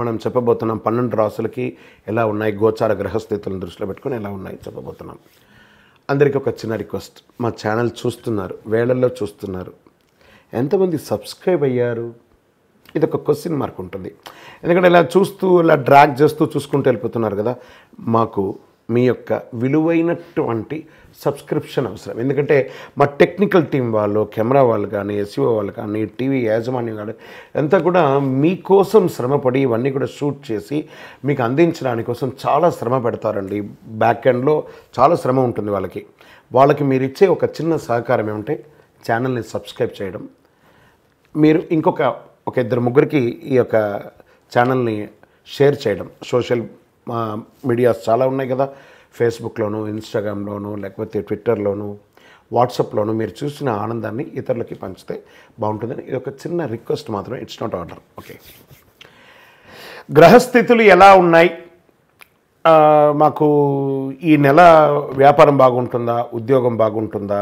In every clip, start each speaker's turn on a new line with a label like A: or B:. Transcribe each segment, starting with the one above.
A: మనం చెప్పబోతున్నాం పన్నెండు రాసులకి ఎలా ఉన్నాయి గోచార గ్రహస్థితులను దృష్టిలో పెట్టుకుని ఎలా ఉన్నాయి చెప్పబోతున్నాం అందరికీ ఒక చిన్న రిక్వెస్ట్ మా ఛానల్ చూస్తున్నారు వేళల్లో చూస్తున్నారు ఎంతమంది సబ్స్క్రైబ్ అయ్యారు ఇది ఒక క్వశ్చన్ మార్క్ ఉంటుంది ఎందుకంటే ఇలా చూస్తూ ఇలా డ్రాగ్ చేస్తూ చూసుకుంటూ వెళ్ళిపోతున్నారు కదా మాకు మీ యొక్క విలువైనటువంటి సబ్స్క్రిప్షన్ అవసరం ఎందుకంటే మా టెక్నికల్ టీం వాళ్ళు కెమెరా వాళ్ళు కానీ ఎస్ఈఓ e వాళ్ళు కానీ టీవీ యాజమాన్యం కానీ అంతా కూడా మీకోసం శ్రమపడి ఇవన్నీ కూడా షూట్ చేసి మీకు అందించడానికి కోసం చాలా శ్రమ పెడతారండి బ్యాక్ ఎండ్లో చాలా శ్రమ ఉంటుంది వాళ్ళకి వాళ్ళకి మీరు ఇచ్చే ఒక చిన్న సహకారం ఏమంటే ఛానల్ని సబ్స్క్రైబ్ చేయడం మీరు ఇంకొక ఒక ఇద్దరు ముగ్గురికి ఈ యొక్క ఛానల్ని షేర్ చేయడం సోషల్ మీడియాస్ చాలా ఉన్నాయి కదా ఫేస్బుక్లోను ఇన్స్టాగ్రామ్లోను లేకపోతే ట్విట్టర్లోను వాట్సాప్లోను మీరు చూసిన ఆనందాన్ని ఇతరులకి పంచితే బాగుంటుందని ఇది ఒక చిన్న రిక్వెస్ట్ మాత్రమే ఇట్స్ నాట్ ఆర్డర్ ఓకే గ్రహస్థితులు ఎలా ఉన్నాయి మాకు ఈ నెల వ్యాపారం బాగుంటుందా ఉద్యోగం బాగుంటుందా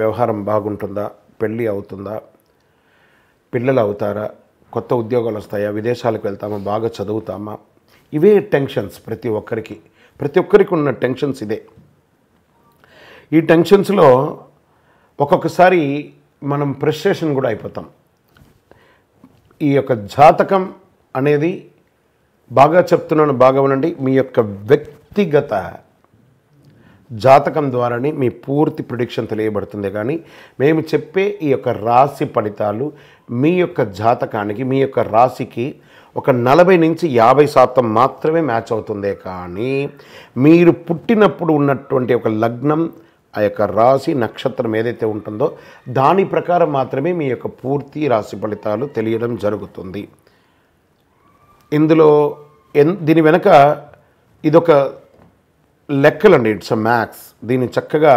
A: వ్యవహారం బాగుంటుందా పెళ్ళి అవుతుందా పిల్లలు అవుతారా కొత్త ఉద్యోగాలు వస్తాయా విదేశాలకు వెళ్తామా బాగా చదువుతామా ఇవే టెన్షన్స్ ప్రతి ఒక్కరికి ప్రతి ఒక్కరికి ఉన్న టెన్షన్స్ ఇదే ఈ టెన్షన్స్లో ఒక్కొక్కసారి మనం ఫ్రస్ట్రేషన్ కూడా అయిపోతాం ఈ యొక్క జాతకం అనేది బాగా చెప్తున్నాను బాగా ఉండండి మీ యొక్క వ్యక్తిగత జాతకం ద్వారానే మీ పూర్తి ప్రిడిక్షన్ తెలియబడుతుంది కానీ మేము చెప్పే ఈ యొక్క రాశి ఫలితాలు మీ యొక్క జాతకానికి మీ యొక్క రాశికి ఒక నలభై నుంచి యాభై శాతం మాత్రమే మ్యాచ్ అవుతుందే కానీ మీరు పుట్టినప్పుడు ఉన్నటువంటి ఒక లగ్నం ఆ యొక్క రాశి నక్షత్రం ఏదైతే ఉంటుందో దాని ప్రకారం మాత్రమే మీ యొక్క పూర్తి రాశి ఫలితాలు తెలియడం జరుగుతుంది ఇందులో ఎన్ దీని వెనక ఇదొక లెక్కలండి ఇట్స్ అ మ్యాథ్స్ దీన్ని చక్కగా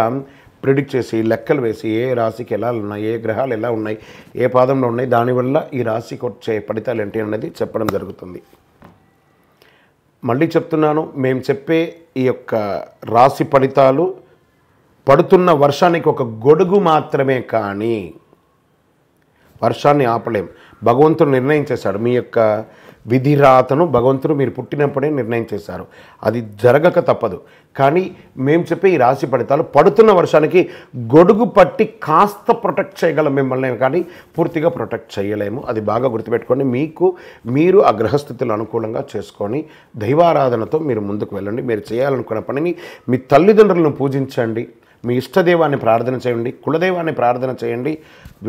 A: ప్రిడిక్ట్ చేసి లెక్కలు వేసి ఏ రాశికి ఎలా ఉన్నాయి ఏ గ్రహాలు ఎలా ఉన్నాయి ఏ పాదంలో ఉన్నాయి దానివల్ల ఈ రాశికి వచ్చే ఫలితాలు ఏంటి అనేది చెప్పడం జరుగుతుంది మళ్ళీ చెప్తున్నాను మేము చెప్పే ఈ యొక్క రాశి ఫలితాలు పడుతున్న వర్షానికి ఒక గొడుగు మాత్రమే కానీ వర్షాన్ని ఆపలేం భగవంతుడు నిర్ణయించేశాడు మీ యొక్క విధిరాతను భగవంతుడు మీరు పుట్టినప్పుడే నిర్ణయం చేశారు అది జరగక తప్పదు కానీ మేము చెప్పే ఈ రాశి ఫలితాలు పడుతున్న వర్షానికి గొడుగు పట్టి కాస్త ప్రొటెక్ట్ చేయగలం మిమ్మల్ని కానీ పూర్తిగా ప్రొటెక్ట్ చేయలేము అది బాగా గుర్తుపెట్టుకోండి మీకు మీరు ఆ గ్రహస్థితులు అనుకూలంగా చేసుకొని దైవారాధనతో మీరు ముందుకు వెళ్ళండి మీరు చేయాలనుకున్న పనిని మీ తల్లిదండ్రులను పూజించండి మీ ఇష్టదేవాన్ని ప్రార్థన చేయండి కులదేవాన్ని ప్రార్థన చేయండి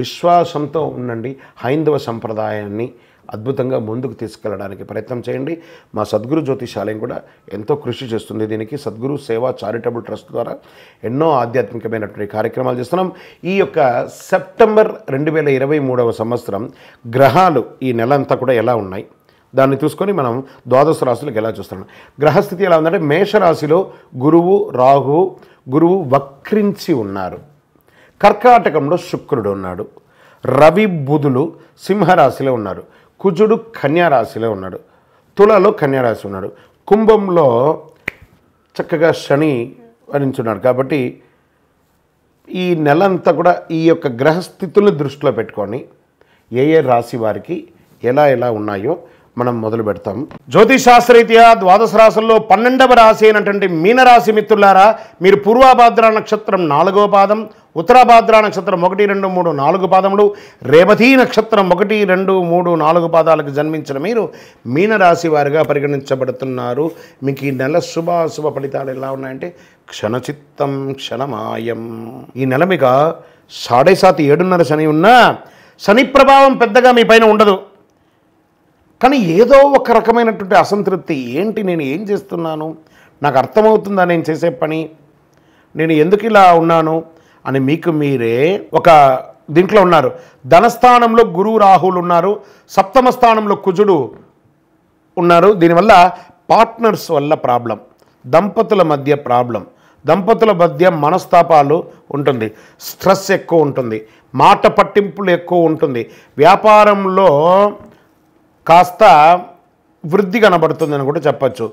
A: విశ్వాసంతో ఉండండి హైందవ సంప్రదాయాన్ని అద్భుతంగా ముందుకు తీసుకెళ్ళడానికి ప్రయత్నం చేయండి మా సద్గురు జ్యోతిషాలయం కూడా ఎంతో కృషి చేస్తుంది దీనికి సద్గురు సేవా చారిటబుల్ ట్రస్ట్ ద్వారా ఎన్నో ఆధ్యాత్మికమైనటువంటి కార్యక్రమాలు చేస్తున్నాం ఈ యొక్క సెప్టెంబర్ రెండు వేల ఇరవై మూడవ సంవత్సరం గ్రహాలు ఈ నెల అంతా కూడా ఎలా ఉన్నాయి దాన్ని చూసుకొని మనం ద్వాదశ రాశులకు ఎలా చూస్తున్నాం గ్రహస్థితి ఎలా ఉందంటే మేషరాశిలో గురువు రాహు గురువు వక్రించి ఉన్నారు కర్కాటకంలో శుక్రుడు ఉన్నాడు రవి బుధులు సింహరాశిలో ఉన్నారు కుజుడు కన్యారాశిలో ఉన్నాడు తులలో కన్యారాశి ఉన్నాడు కుంభంలో చక్కగా శని వరించున్నాడు కాబట్టి ఈ నెల అంతా కూడా ఈ యొక్క గ్రహస్థితుల్ని దృష్టిలో పెట్టుకొని ఏ ఏ రాశి వారికి ఎలా ఎలా ఉన్నాయో మనం మొదలు పెడతాం జ్యోతిషాస్త్రరీత్యా ద్వాదశ రాశుల్లో పన్నెండవ రాశి అయినటువంటి మీనరాశి మిత్రులారా మీరు పూర్వాభాద్ర నక్షత్రం నాలుగవ పాదం ఉత్తరాభాద్ర నక్షత్రం ఒకటి రెండు మూడు నాలుగు పాదములు రేవతీ నక్షత్రం ఒకటి రెండు మూడు నాలుగు పాదాలకు జన్మించిన మీరు మీనరాశి వారిగా పరిగణించబడుతున్నారు మీకు ఈ నెల శుభాశుభ ఫలితాలు ఎలా ఉన్నాయంటే క్షణచిత్తం క్షణమాయం ఈ నెల మీకు సాడే సాతి ఏడున్నర శని ఉన్నా శని ప్రభావం పెద్దగా మీ పైన ఉండదు కానీ ఏదో ఒక రకమైనటువంటి అసంతృప్తి ఏంటి నేను ఏం చేస్తున్నాను నాకు అర్థమవుతుందా నేను చేసే పని నేను ఎందుకు ఇలా ఉన్నాను అని మీకు మీరే ఒక దీంట్లో ఉన్నారు ధనస్థానంలో గురువు రాహులు ఉన్నారు సప్తమ స్థానంలో కుజుడు ఉన్నారు దీనివల్ల పార్ట్నర్స్ వల్ల ప్రాబ్లం దంపతుల మధ్య ప్రాబ్లం దంపతుల మధ్య మనస్తాపాలు ఉంటుంది స్ట్రెస్ ఎక్కువ ఉంటుంది మాట పట్టింపులు ఎక్కువ ఉంటుంది వ్యాపారంలో కాస్త వృద్ధి కనబడుతుందని కూడా చెప్పచ్చు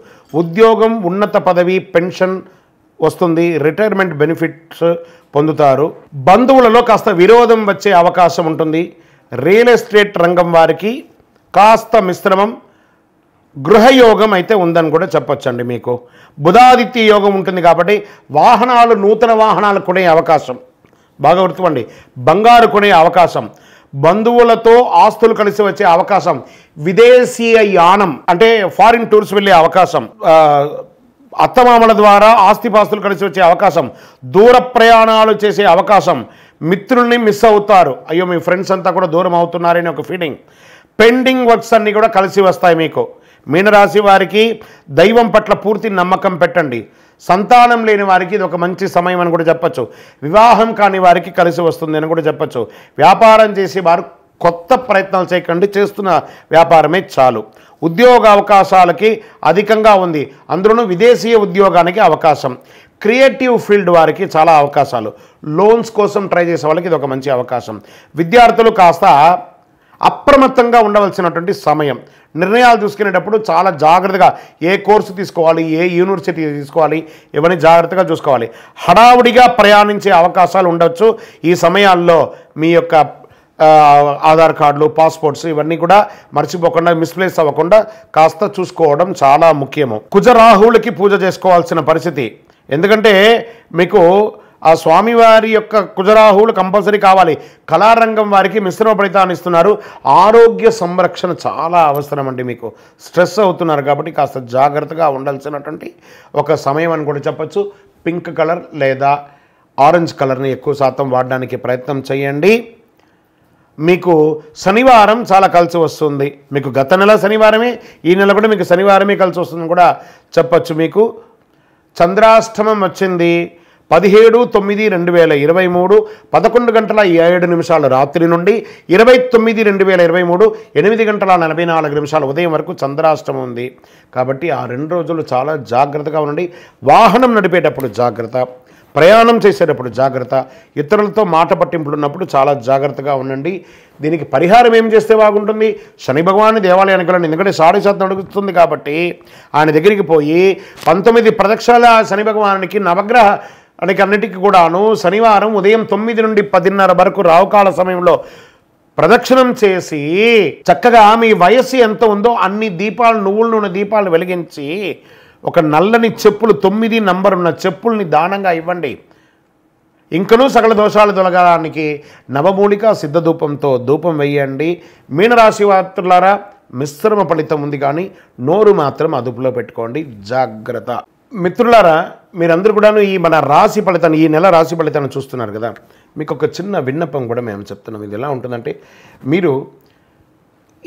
A: ఉద్యోగం ఉన్నత పదవి పెన్షన్ వస్తుంది రిటైర్మెంట్ బెనిఫిట్స్ పొందుతారు బంధువులలో కాస్త విరోధం వచ్చే అవకాశం ఉంటుంది రియల్ ఎస్టేట్ రంగం వారికి కాస్త మిశ్రమం గృహయోగం అయితే ఉందని కూడా చెప్పొచ్చండి మీకు బుధాదిత్య యోగం ఉంటుంది కాబట్టి వాహనాలు నూతన వాహనాలు కొనే అవకాశం బాగా గుర్తుకోండి బంగారు కొనే అవకాశం బంధువులతో ఆస్తులు కలిసి వచ్చే అవకాశం విదేశీయ యానం అంటే ఫారిన్ టూర్స్ వెళ్ళే అవకాశం అత్తమామల ద్వారా ఆస్తిపాస్తులు కలిసి వచ్చే అవకాశం దూర ప్రయాణాలు చేసే అవకాశం మిత్రుల్ని మిస్ అవుతారు అయ్యో మీ ఫ్రెండ్స్ అంతా కూడా దూరం అవుతున్నారని ఒక ఫీలింగ్ పెండింగ్ వర్క్స్ అన్నీ కూడా కలిసి వస్తాయి మీకు మీనరాశి వారికి దైవం పట్ల పూర్తి నమ్మకం పెట్టండి సంతానం లేని వారికి ఇది ఒక మంచి సమయం అని కూడా చెప్పచ్చు వివాహం కాని వారికి కలిసి వస్తుంది అని కూడా చెప్పచ్చు వ్యాపారం చేసే వారు కొత్త ప్రయత్నాలు చేయకండి చేస్తున్న వ్యాపారమే చాలు ఉద్యోగ అవకాశాలకి అధికంగా ఉంది అందులోనూ విదేశీయ ఉద్యోగానికి అవకాశం క్రియేటివ్ ఫీల్డ్ వారికి చాలా అవకాశాలు లోన్స్ కోసం ట్రై చేసే వాళ్ళకి ఇది ఒక మంచి అవకాశం విద్యార్థులు కాస్త అప్రమత్తంగా ఉండవలసినటువంటి సమయం నిర్ణయాలు చూసుకునేటప్పుడు చాలా జాగ్రత్తగా ఏ కోర్సు తీసుకోవాలి ఏ యూనివర్సిటీ తీసుకోవాలి ఇవన్నీ జాగ్రత్తగా చూసుకోవాలి హడావుడిగా ప్రయాణించే అవకాశాలు ఉండవచ్చు ఈ సమయాల్లో మీ యొక్క ఆధార్ కార్డులు పాస్పోర్ట్స్ ఇవన్నీ కూడా మర్చిపోకుండా మిస్ప్లేస్ అవ్వకుండా కాస్త చూసుకోవడం చాలా ముఖ్యము కుజరాహువులకి పూజ చేసుకోవాల్సిన పరిస్థితి ఎందుకంటే మీకు ఆ స్వామివారి యొక్క కుజరాహువులు కంపల్సరీ కావాలి కళారంగం వారికి మిశ్రమ ఫలితాన్ని ఇస్తున్నారు ఆరోగ్య సంరక్షణ చాలా అవసరం అండి మీకు స్ట్రెస్ అవుతున్నారు కాబట్టి కాస్త జాగ్రత్తగా ఉండాల్సినటువంటి ఒక సమయం అని కూడా చెప్పచ్చు పింక్ కలర్ లేదా ఆరెంజ్ కలర్ని ఎక్కువ శాతం వాడడానికి ప్రయత్నం చేయండి మీకు శనివారం చాలా కలిసి వస్తుంది మీకు గత నెల శనివారమే ఈ నెల కూడా మీకు శనివారమే కలిసి వస్తుందని కూడా చెప్పచ్చు మీకు చంద్రాష్టమం వచ్చింది పదిహేడు తొమ్మిది రెండు వేల ఇరవై మూడు పదకొండు గంటల ఏడు నిమిషాలు రాత్రి నుండి ఇరవై తొమ్మిది రెండు వేల ఇరవై మూడు ఎనిమిది గంటల నలభై నాలుగు నిమిషాల ఉదయం వరకు చంద్రాష్టమం ఉంది కాబట్టి ఆ రెండు రోజులు చాలా జాగ్రత్తగా ఉండండి వాహనం నడిపేటప్పుడు జాగ్రత్త ప్రయాణం చేసేటప్పుడు జాగ్రత్త ఇతరులతో మాట పట్టింపులు ఉన్నప్పుడు చాలా జాగ్రత్తగా ఉండండి దీనికి పరిహారం ఏం చేస్తే బాగుంటుంది శని భగవాన్ని దేవాలయానికి వెళ్ళండి ఎందుకంటే సాడే శాతం అడుగుతుంది కాబట్టి ఆయన దగ్గరికి పోయి పంతొమ్మిది ప్రదక్షాల శని భగవానికి నవగ్రహ అన్నిటికీ కూడాను శనివారం ఉదయం తొమ్మిది నుండి పదిన్నర వరకు రావుకాల సమయంలో ప్రదక్షిణం చేసి చక్కగా మీ వయస్సు ఎంత ఉందో అన్ని దీపాలు నువ్వుల నూనె దీపాలు వెలిగించి ఒక నల్లని చెప్పులు తొమ్మిది నంబరున్న చెప్పుల్ని దానంగా ఇవ్వండి ఇంకనూ సకల దోషాలు తొలగడానికి నవమూలిక సిద్ధధూపంతో ధూపం వేయండి మీనరాశి వార్తలారా మిశ్రమ ఫలితం ఉంది కానీ నోరు మాత్రం అదుపులో పెట్టుకోండి జాగ్రత్త మిత్రులారా మీరందరూ కూడాను ఈ మన రాశి ఫలితాన్ని ఈ నెల రాశి ఫలితాన్ని చూస్తున్నారు కదా మీకు ఒక చిన్న విన్నపం కూడా మేము చెప్తున్నాం ఇది ఎలా ఉంటుందంటే మీరు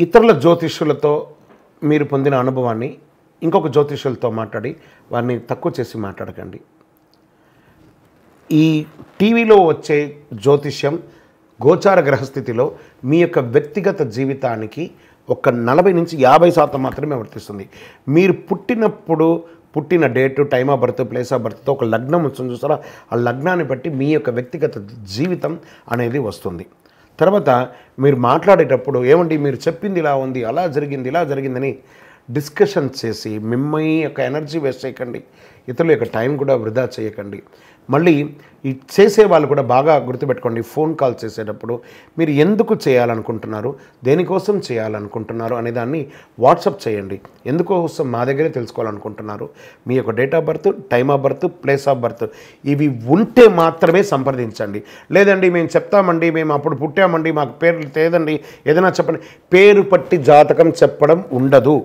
A: ఇతరుల జ్యోతిష్యులతో మీరు పొందిన అనుభవాన్ని ఇంకొక జ్యోతిష్యులతో మాట్లాడి వారిని తక్కువ చేసి మాట్లాడకండి ఈ టీవీలో వచ్చే జ్యోతిష్యం గోచార గ్రహస్థితిలో మీ యొక్క వ్యక్తిగత జీవితానికి ఒక నలభై నుంచి యాభై శాతం మాత్రమే వర్తిస్తుంది మీరు పుట్టినప్పుడు పుట్టిన date time of birth place of బర్త్తో ఒక లగ్నం వస్తుంది చూసారా ఆ లగ్నాన్ని బట్టి మీ యొక్క వ్యక్తిగత జీవితం అనేది వస్తుంది తర్వాత మీరు మాట్లాడేటప్పుడు ఏమండి మీరు చెప్పింది ఇలా ఉంది అలా జరిగింది ఇలా జరిగిందని డిస్కషన్ చేసి మిమ్మల్ని యొక్క ఎనర్జీ వేస్ట్ చేయకండి ఇతరుల యొక్క టైం కూడా వృధా చేయకండి మళ్ళీ ఈ చేసే వాళ్ళు కూడా బాగా గుర్తుపెట్టుకోండి ఫోన్ కాల్ చేసేటప్పుడు మీరు ఎందుకు చేయాలనుకుంటున్నారు దేనికోసం చేయాలనుకుంటున్నారు అనే దాన్ని వాట్సప్ చేయండి ఎందుకోసం మా దగ్గరే తెలుసుకోవాలనుకుంటున్నారు మీ యొక్క date of birth time of birth place of birth ఇవి ఉంటే మాత్రమే సంప్రదించండి లేదండి మేము చెప్తామండి మేము అప్పుడు పుట్టామండి మాకు పేర్లు తేదండి ఏదైనా చెప్పండి పేరు పట్టి జాతకం చెప్పడం ఉండదు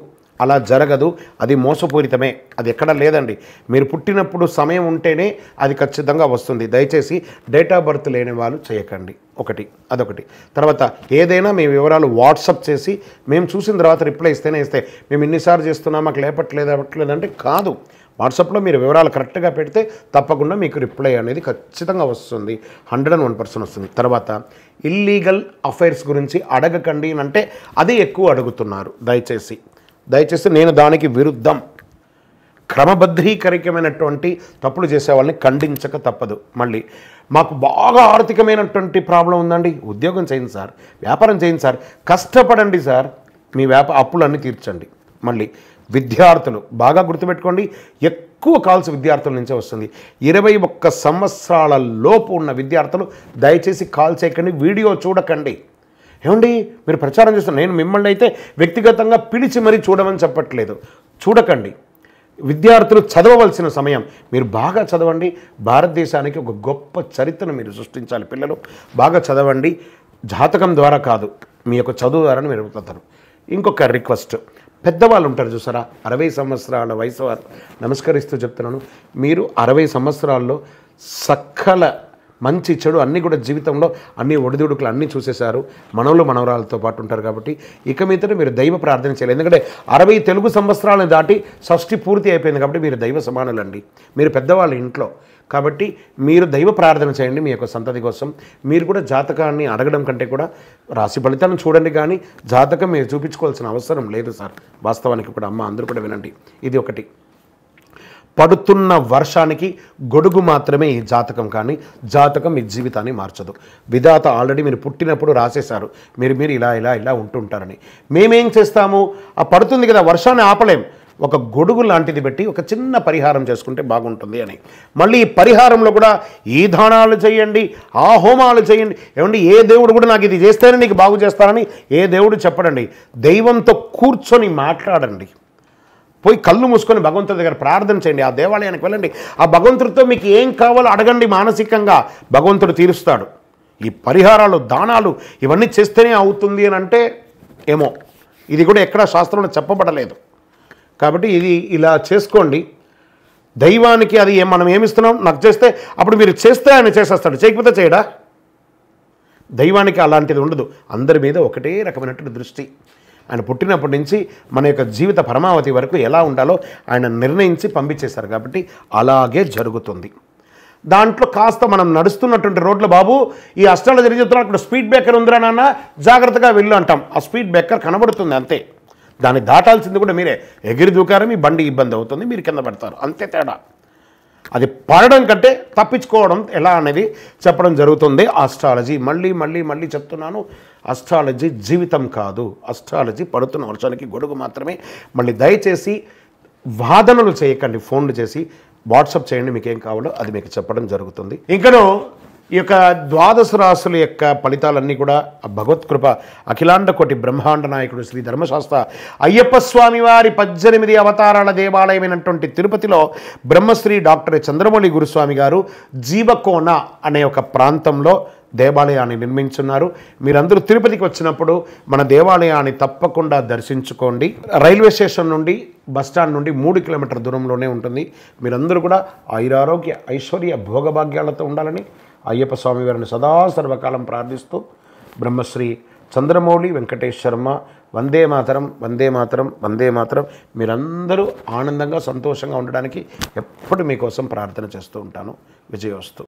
A: అలా జరగదు అది మోసపూరితమే అది ఎక్కడ లేదండి మీరు పుట్టినప్పుడు సమయం ఉంటేనే అది ఖచ్చితంగా వస్తుంది దయచేసి డేట్ ఆఫ్ బర్త్ లేని వాళ్ళు చేయకండి ఒకటి అదొకటి తర్వాత ఏదైనా మీ వివరాలు వాట్సప్ చేసి మేము చూసిన తర్వాత రిప్లై ఇస్తేనే ఇస్తే మేము ఇన్నిసార్లు చేస్తున్నాం మాకు లేపట్లేదు అవ్వట్లేదంటే కాదు వాట్సాప్లో మీరు వివరాలు కరెక్ట్గా పెడితే తప్పకుండా మీకు రిప్లై అనేది ఖచ్చితంగా వస్తుంది హండ్రెడ్ అండ్ వన్ పర్సెంట్ వస్తుంది తర్వాత ఇల్లీగల్ అఫైర్స్ గురించి అడగకండి అంటే అదే ఎక్కువ అడుగుతున్నారు దయచేసి దయచేసి నేను దానికి విరుద్ధం క్రమబద్ధీకరికమైనటువంటి తప్పులు చేసే వాళ్ళని ఖండించక తప్పదు మళ్ళీ మాకు బాగా ఆర్థికమైనటువంటి ప్రాబ్లం ఉందండి ఉద్యోగం చేయండి సార్ వ్యాపారం చేయండి సార్ కష్టపడండి సార్ మీ వ్యాప అప్పులన్నీ తీర్చండి మళ్ళీ విద్యార్థులు బాగా గుర్తుపెట్టుకోండి ఎక్కువ కాల్స్ విద్యార్థుల నుంచే వస్తుంది ఇరవై ఒక్క సంవత్సరాల లోపు ఉన్న విద్యార్థులు దయచేసి కాల్ చేయకండి వీడియో చూడకండి ఏమండి మీరు ప్రచారం చేస్తున్నారు నేను మిమ్మల్ని అయితే వ్యక్తిగతంగా పిలిచి మరీ చూడమని చెప్పట్లేదు చూడకండి విద్యార్థులు చదవవలసిన సమయం మీరు బాగా చదవండి భారతదేశానికి ఒక గొప్ప చరిత్రను మీరు సృష్టించాలి పిల్లలు బాగా చదవండి జాతకం ద్వారా కాదు మీ యొక్క చదువు ద్వారా మీరు అవుతారు ఇంకొక రిక్వెస్ట్ పెద్దవాళ్ళు ఉంటారు చూసారా అరవై సంవత్సరాల వయసు నమస్కరిస్తూ చెప్తున్నాను మీరు అరవై సంవత్సరాల్లో సకల మంచి చెడు అన్నీ కూడా జీవితంలో అన్ని ఒడిదుడుకులు అన్నీ చూసేశారు మనవులు మనవరాలతో పాటు ఉంటారు కాబట్టి ఇక మీద మీరు దైవ ప్రార్థన చేయాలి ఎందుకంటే అరవై తెలుగు సంవత్సరాలను దాటి షష్ఠి పూర్తి అయిపోయింది కాబట్టి మీరు దైవ సమానులండి మీరు పెద్దవాళ్ళ ఇంట్లో కాబట్టి మీరు దైవ ప్రార్థన చేయండి మీ యొక్క సంతతి కోసం మీరు కూడా జాతకాన్ని అడగడం కంటే కూడా రాశి ఫలితాలను చూడండి కానీ జాతకం మీరు చూపించుకోవాల్సిన అవసరం లేదు సార్ వాస్తవానికి కూడా అమ్మ అందరూ కూడా వినండి ఇది ఒకటి పడుతున్న వర్షానికి గొడుగు మాత్రమే ఈ జాతకం కానీ జాతకం మీ జీవితాన్ని మార్చదు విధాత ఆల్రెడీ మీరు పుట్టినప్పుడు రాసేశారు మీరు మీరు ఇలా ఇలా ఇలా ఉంటుంటారని మేమేం చేస్తాము ఆ పడుతుంది కదా వర్షాన్ని ఆపలేం ఒక గొడుగు లాంటిది పెట్టి ఒక చిన్న పరిహారం చేసుకుంటే బాగుంటుంది అని మళ్ళీ ఈ పరిహారంలో కూడా ఈ దానాలు చేయండి ఆ హోమాలు చేయండి ఏమండి ఏ దేవుడు కూడా నాకు ఇది చేస్తేనే నీకు బాగు చేస్తానని ఏ దేవుడు చెప్పడండి దైవంతో కూర్చొని మాట్లాడండి పోయి కళ్ళు మూసుకొని భగవంతుడి దగ్గర ప్రార్థన చేయండి ఆ దేవాలయానికి వెళ్ళండి ఆ భగవంతుడితో మీకు ఏం కావాలో అడగండి మానసికంగా భగవంతుడు తీరుస్తాడు ఈ పరిహారాలు దానాలు ఇవన్నీ చేస్తేనే అవుతుంది అని అంటే ఏమో ఇది కూడా ఎక్కడా శాస్త్రంలో చెప్పబడలేదు కాబట్టి ఇది ఇలా చేసుకోండి దైవానికి అది మనం ఏమిస్తున్నాం నాకు చేస్తే అప్పుడు మీరు చేస్తే ఆయన చేసేస్తాడు చేయకపోతే చేయడా దైవానికి అలాంటిది ఉండదు అందరి మీద ఒకటే రకమైనటువంటి దృష్టి ఆయన పుట్టినప్పటి నుంచి మన యొక్క జీవిత పరమావధి వరకు ఎలా ఉండాలో ఆయన నిర్ణయించి పంపించేశారు కాబట్టి అలాగే జరుగుతుంది దాంట్లో కాస్త మనం నడుస్తున్నటువంటి రోడ్లు బాబు ఈ అష్టాలు జరిగి అక్కడ స్పీడ్ బ్రేకర్ ఉందిరా నాన్న జాగ్రత్తగా వెళ్ళు అంటాం ఆ స్పీడ్ బ్రేకర్ కనబడుతుంది అంతే దాన్ని దాటాల్సింది కూడా మీరే ఎగిరి దూకారు మీ బండి ఇబ్బంది అవుతుంది మీరు కింద పెడతారు అంతే తేడా అది పడడం కంటే తప్పించుకోవడం ఎలా అనేది చెప్పడం జరుగుతుంది ఆస్ట్రాలజీ మళ్ళీ మళ్ళీ మళ్ళీ చెప్తున్నాను అస్ట్రాలజీ జీవితం కాదు అస్ట్రాలజీ పడుతున్న వర్షానికి గొడుగు మాత్రమే మళ్ళీ దయచేసి వాదనలు చేయకండి ఫోన్లు చేసి వాట్సప్ చేయండి మీకు ఏం కావాలో అది మీకు చెప్పడం జరుగుతుంది ఇంకను ఈ యొక్క ద్వాదశ రాసుల యొక్క ఫలితాలన్నీ కూడా భగవత్కృప అఖిలాండ కోటి బ్రహ్మాండ నాయకుడు శ్రీ ధర్మశాస్త్ర అయ్యప్ప స్వామి వారి పద్దెనిమిది అవతారాల దేవాలయమైనటువంటి తిరుపతిలో బ్రహ్మశ్రీ డాక్టర్ చంద్రమౌళి గురుస్వామి గారు జీవకోన అనే ఒక ప్రాంతంలో దేవాలయాన్ని నిర్మించున్నారు మీరందరూ తిరుపతికి వచ్చినప్పుడు మన దేవాలయాన్ని తప్పకుండా దర్శించుకోండి రైల్వే స్టేషన్ నుండి బస్టాండ్ నుండి మూడు కిలోమీటర్ దూరంలోనే ఉంటుంది మీరందరూ కూడా ఐరారోగ్య ఐశ్వర్య భోగభాగ్యాలతో ఉండాలని అయ్యప్ప స్వామి వారిని సదా సర్వకాలం ప్రార్థిస్తూ బ్రహ్మశ్రీ చంద్రమౌళి వెంకటేష్ శర్మ వందే మాతరం వందే మాతరం వందే మాతరం మీరందరూ ఆనందంగా సంతోషంగా ఉండడానికి ఎప్పుడు మీకోసం ప్రార్థన చేస్తూ ఉంటాను విజయోస్తు